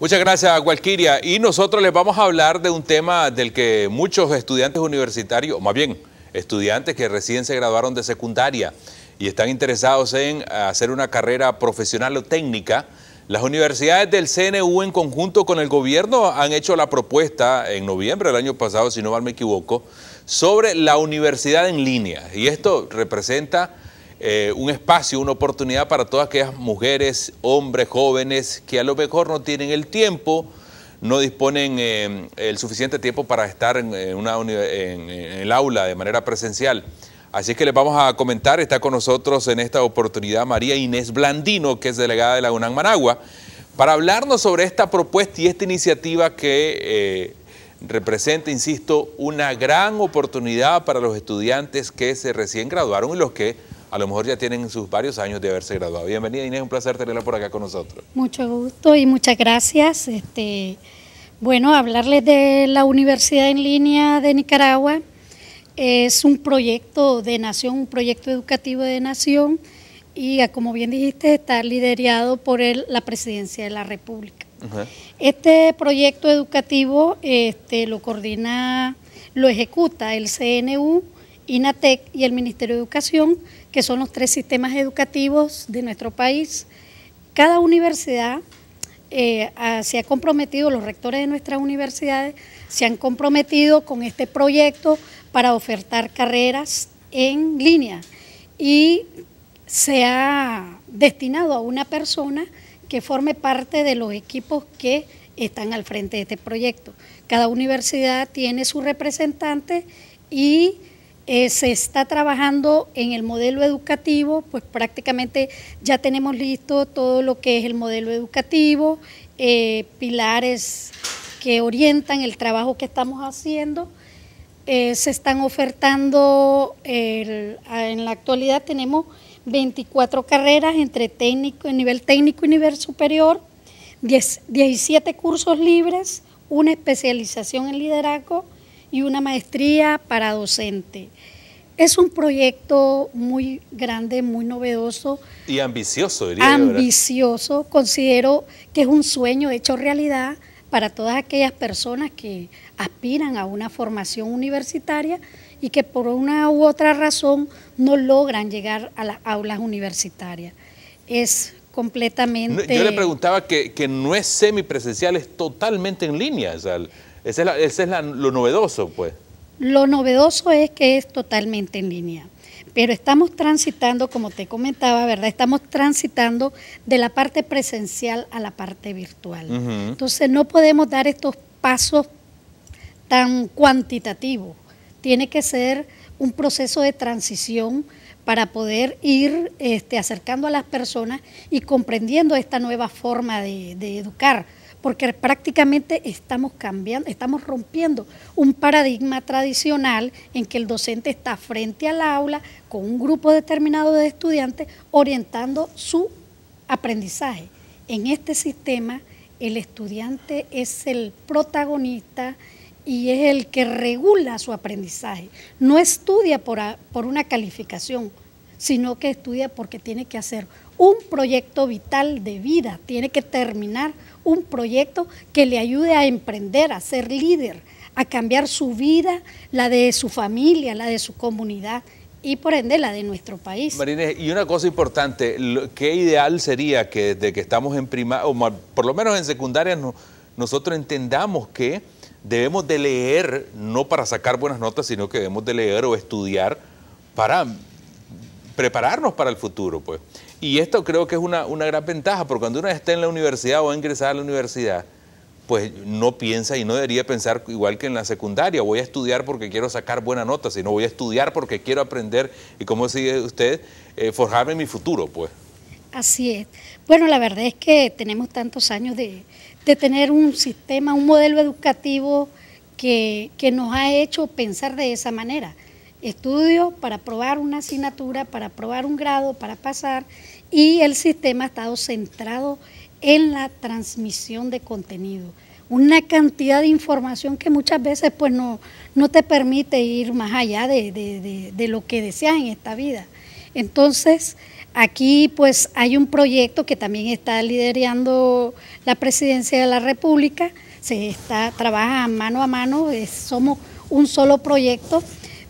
Muchas gracias, Gualquiria. Y nosotros les vamos a hablar de un tema del que muchos estudiantes universitarios, más bien, estudiantes que recién se graduaron de secundaria y están interesados en hacer una carrera profesional o técnica, las universidades del CNU en conjunto con el gobierno han hecho la propuesta en noviembre del año pasado, si no mal me equivoco, sobre la universidad en línea. Y esto representa eh, un espacio, una oportunidad para todas aquellas mujeres, hombres, jóvenes que a lo mejor no tienen el tiempo, no disponen eh, el suficiente tiempo para estar en, una, en, el aula de manera presencial. Así es que les vamos a comentar, está con nosotros en esta oportunidad María Inés Blandino, que es delegada de la UNAM Managua, para hablarnos sobre esta propuesta y esta iniciativa que eh, representa, insisto, una gran oportunidad para los estudiantes que se recién graduaron y los que a lo mejor ya tienen sus varios años de haberse graduado. Bienvenida Inés, un placer tenerla por acá con nosotros. Mucho gusto y muchas gracias. Este, bueno, hablarles de la Universidad en Línea de Nicaragua. Es un proyecto de nación, un proyecto educativo de nación y ah, como bien dijiste, está liderado por la Presidencia de la República. Este proyecto educativo este, lo coordina, lo ejecuta el CNU INATEC y el Ministerio de Educación, que son los tres sistemas educativos de nuestro país. Cada universidad eh, ah, se ha comprometido, los rectores de nuestras universidades se han comprometido con este proyecto para ofertar carreras en línea y se ha destinado a una persona que forme parte de los equipos que están al frente de este proyecto. Cada universidad tiene su representante y eh, se está trabajando en el modelo educativo, pues prácticamente ya tenemos listo todo lo que es el modelo educativo, eh, pilares que orientan el trabajo que estamos haciendo. Eh, se están ofertando, en la actualidad tenemos 24 carreras entre técnico, nivel técnico y nivel superior, 17 cursos libres, una especialización en liderazgo y una maestría para docente. Es un proyecto muy grande, muy novedoso. Y ambicioso, diría Ambicioso. Considero que es un sueño hecho realidad para todas aquellas personas que aspiran a una formación universitaria y que por una u otra razón no logran llegar a las aulas universitarias. Es completamente... Yo le preguntaba que, no es semipresencial, es totalmente en línea. Ese es, lo novedoso, pues. Lo novedoso es que es totalmente en línea. Pero estamos transitando, como te comentaba, ¿verdad? Estamos transitando de la parte presencial a la parte virtual. Entonces no podemos dar estos pasos tan cuantitativos. Tiene que ser un proceso de transición para poder ir este, acercando a las personas y comprendiendo esta nueva forma de educar porque prácticamente estamos cambiando, estamos rompiendo un paradigma tradicional en que el docente está frente al aula con un grupo determinado de estudiantes orientando su aprendizaje. En este sistema el estudiante es el protagonista y es el que regula su aprendizaje. No estudia por, por una calificación, sino que estudia porque tiene que hacer un proyecto vital de vida, tiene que terminar un proyecto que le ayude a emprender, a ser líder, a cambiar su vida, la de su familia, la de su comunidad y por ende la de nuestro país. y una cosa importante, ¿qué ideal sería que desde que estamos en primaria, o por lo menos en secundaria, nosotros entendamos que debemos de leer, no para sacar buenas notas, sino que debemos de leer o estudiar para prepararnos para el futuro, pues. Y esto creo que es una, gran ventaja, porque cuando uno está en la universidad o ha a ingresar a la universidad, pues no piensa y no debería pensar igual que en la secundaria, voy a estudiar porque quiero sacar buena nota, sino voy a estudiar porque quiero aprender y como sigue usted, eh, forjarme mi futuro, pues. Así es. Bueno, la verdad es que tenemos tantos años de, tener un sistema, un modelo educativo que, nos ha hecho pensar de esa manera. Estudio para aprobar una asignatura, para aprobar un grado, para pasar y el sistema ha estado centrado en la transmisión de contenido. Una cantidad de información que muchas veces pues no, no te permite ir más allá de, lo que deseas en esta vida. Entonces, aquí pues hay un proyecto que también está liderando la presidencia de la República, se está, trabaja mano a mano, somos un solo proyecto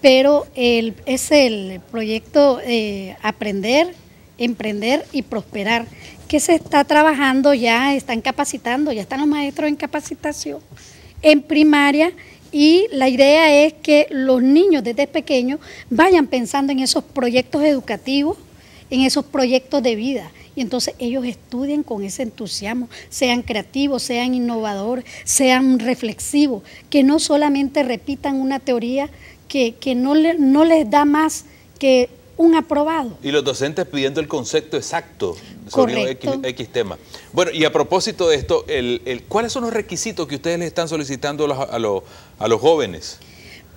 pero el, es el proyecto eh, Aprender, Emprender y Prosperar, que se está trabajando ya, están capacitando, ya están los maestros en capacitación en primaria y la idea es que los niños desde pequeños vayan pensando en esos proyectos educativos, en esos proyectos de vida. Y entonces ellos estudien con ese entusiasmo, sean creativos, sean innovadores, sean reflexivos, que no solamente repitan una teoría que, que no, le, no les da más que un aprobado. Y los docentes pidiendo el concepto exacto sobre X, X, tema. Bueno, y a propósito de esto, el, ¿cuáles son los requisitos que ustedes le están solicitando a los, jóvenes?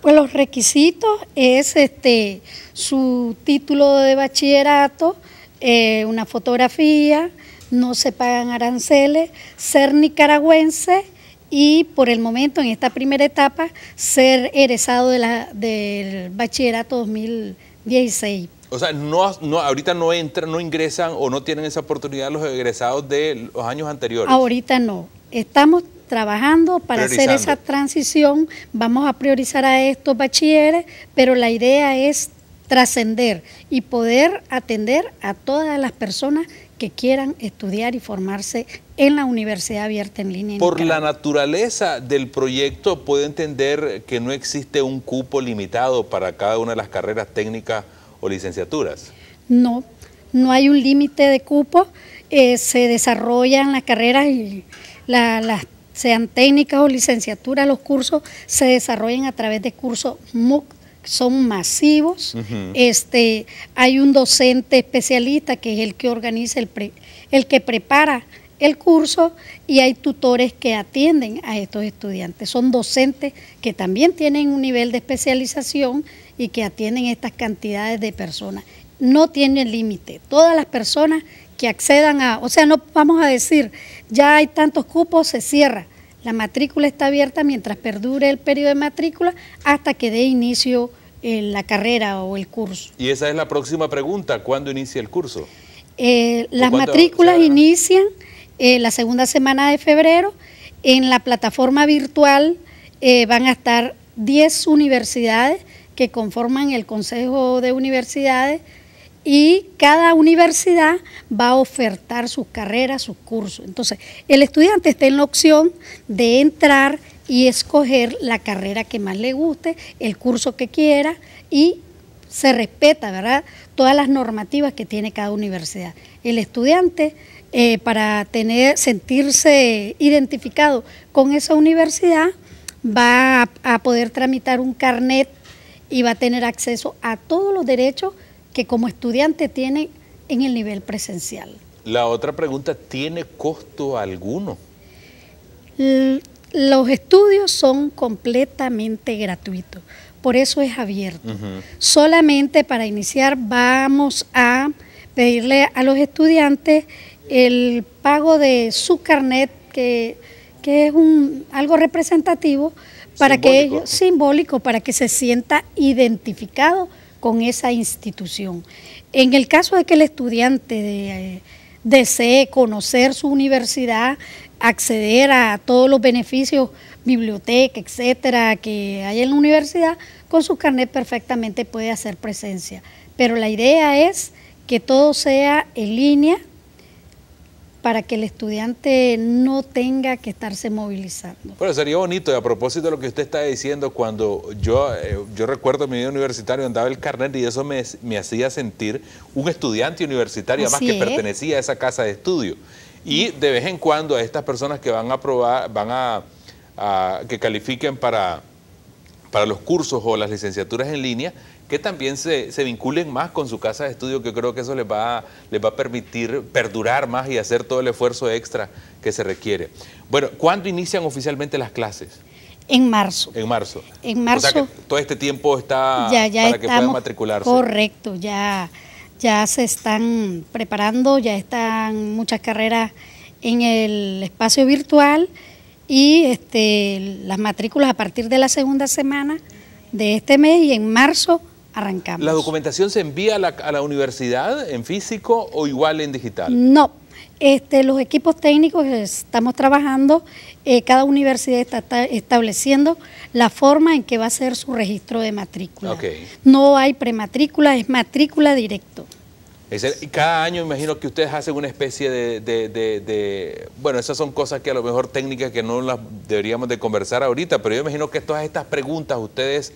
Pues los requisitos es este su título de bachillerato, eh, una fotografía, no se pagan aranceles, ser nicaragüense y por el momento en esta primera etapa ser egresado de la, del bachillerato 2016. O sea, no, no, ahorita no entran, no ingresan o no tienen esa oportunidad los egresados de los años anteriores. Ahorita no. Estamos trabajando para hacer esa transición. Vamos a priorizar a estos bachilleres, pero la idea es trascender y poder atender a todas las personas que quieran estudiar y formarse en la Universidad Abierta en Línea. Por la naturaleza del proyecto, ¿puede entender que no existe un cupo limitado para cada una de las carreras técnicas o licenciaturas. No, no hay un límite de cupo, eh, se desarrollan las carreras y las sean técnicas o licenciaturas, los cursos se desarrollan a través de cursos MOOC son masivos. este, hay un docente especialista que es el que organiza, el, el que prepara el curso y hay tutores que atienden a estos estudiantes. Son docentes que también tienen un nivel de especialización y que atienden estas cantidades de personas. No tiene límite. Todas las personas que accedan a, o sea, no vamos a decir, ya hay tantos cupos, se cierra la matrícula está abierta mientras perdure el periodo de matrícula hasta que dé inicio eh, la carrera o el curso. Y esa es la próxima pregunta, ¿cuándo inicia el curso? Eh, las matrículas inician eh, la segunda semana de febrero. En la plataforma virtual van a estar 10 universidades que conforman el Consejo de Universidades y cada universidad va a ofertar sus carreras, sus cursos. Entonces, el estudiante está en la opción de entrar y escoger la carrera que más le guste, el curso que quiera y se respeta, ¿verdad? Todas las normativas que tiene cada universidad. El estudiante, eh, para tener, sentirse identificado con esa universidad, va a poder tramitar un carnet y va a tener acceso a todos los derechos que como estudiante tiene en el nivel presencial. La otra pregunta, ¿tiene costo alguno? los estudios son completamente gratuitos, por eso es abierto. Solamente para iniciar vamos a pedirle a los estudiantes el pago de su carnet, que, es un, algo representativo, para que ellos, simbólico, para que se sienta identificado con esa institución. En el caso de que el estudiante eh, desee conocer su universidad, acceder a todos los beneficios, biblioteca, etcétera, que hay en la universidad, con su carnet perfectamente puede hacer presencia. Pero la idea es que todo sea en línea, para que el estudiante no tenga que estarse movilizando. Bueno, sería bonito, y a propósito de lo que usted está diciendo, cuando yo, eh, yo recuerdo mi vida universitaria, andaba el carnet y eso me, hacía sentir un estudiante universitario, más además que pertenecía a esa casa de estudio. Y de vez en cuando a estas personas que van a probar, van a, que califiquen para los cursos o las licenciaturas en línea, que también se, vinculen más con su casa de estudio, que creo que eso les va, les va a permitir perdurar más y hacer todo el esfuerzo extra que se requiere. Bueno, ¿cuándo inician oficialmente las clases? En marzo. En marzo. En marzo. O sea todo este tiempo está para que puedan matricularse. Correcto, ya, ya se están preparando, ya están muchas carreras en el espacio virtual y este, las matrículas a partir de la segunda semana de este mes y en marzo Arrancamos. ¿La documentación se envía a la, universidad en físico o igual en digital? No, este, los equipos técnicos estamos trabajando, eh, cada universidad está, estableciendo la forma en que va a ser su registro de matrícula. No hay prematrícula, es matrícula directo. cada año imagino que ustedes hacen una especie de, de, Bueno, esas son cosas que a lo mejor técnicas que no las deberíamos de conversar ahorita, pero yo imagino que todas estas preguntas ustedes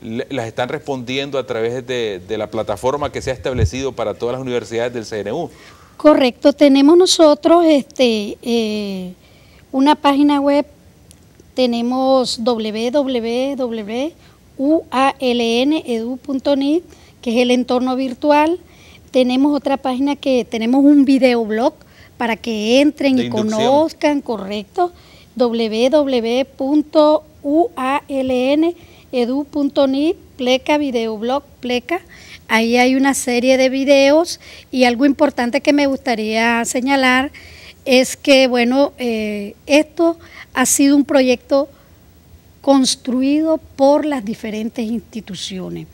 las están respondiendo a través de, la plataforma que se ha establecido para todas las universidades del CNU. Correcto, tenemos nosotros este, eh, una página web, tenemos www.ualnedu.net, que es el entorno virtual, tenemos otra página que tenemos un videoblog para que entren y conozcan, correcto, www.ualnedu.net edu.nit, pleca, videoblog, pleca. Ahí hay una serie de videos y algo importante que me gustaría señalar es que, bueno, eh, esto ha sido un proyecto construido por las diferentes instituciones.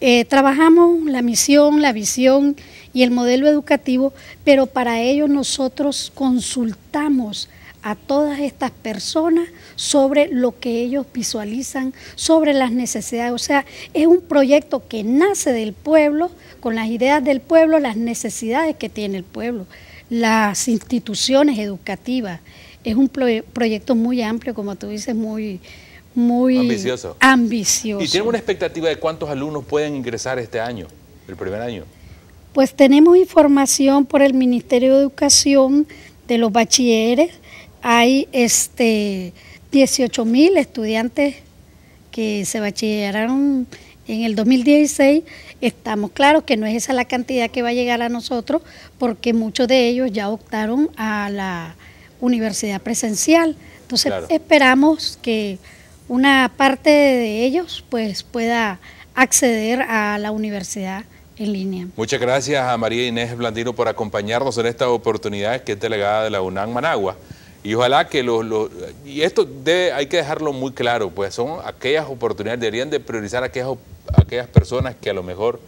Eh, trabajamos la misión, la visión y el modelo educativo, pero para ello nosotros consultamos a todas estas personas sobre lo que ellos visualizan, sobre las necesidades. O sea, es un proyecto que nace del pueblo, con las ideas del pueblo, las necesidades que tiene el pueblo, las instituciones educativas. Es un proyecto muy amplio, como tú dices, muy, muy ambicioso. ambicioso. ¿Y tiene una expectativa de cuántos alumnos pueden ingresar este año, el primer año? Pues tenemos información por el Ministerio de Educación de los bachilleres hay este, 18 mil estudiantes que se bachilleraron en el 2016. Estamos claros que no es esa la cantidad que va a llegar a nosotros, porque muchos de ellos ya optaron a la universidad presencial. Entonces esperamos que una parte de ellos pues pueda acceder a la universidad en línea. Muchas gracias a María Inés Blandino por acompañarnos en esta oportunidad que es delegada de la UNAM Managua. Y ojalá que los... y esto hay que dejarlo muy claro, pues son aquellas oportunidades, deberían de priorizar aquellas, personas que a lo mejor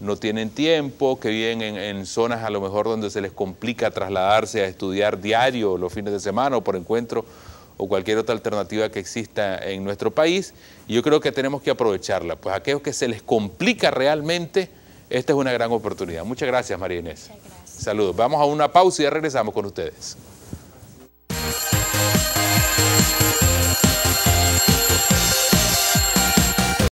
no tienen tiempo, que viven en, zonas a lo mejor donde se les complica trasladarse a estudiar diario los fines de semana o por encuentro o cualquier otra alternativa que exista en nuestro país. Y yo creo que tenemos que aprovecharla. Pues aquellos que se les complica realmente, esta es una gran oportunidad. Muchas gracias, María Inés. Saludos. Vamos a una pausa y ya regresamos con ustedes. Thank you.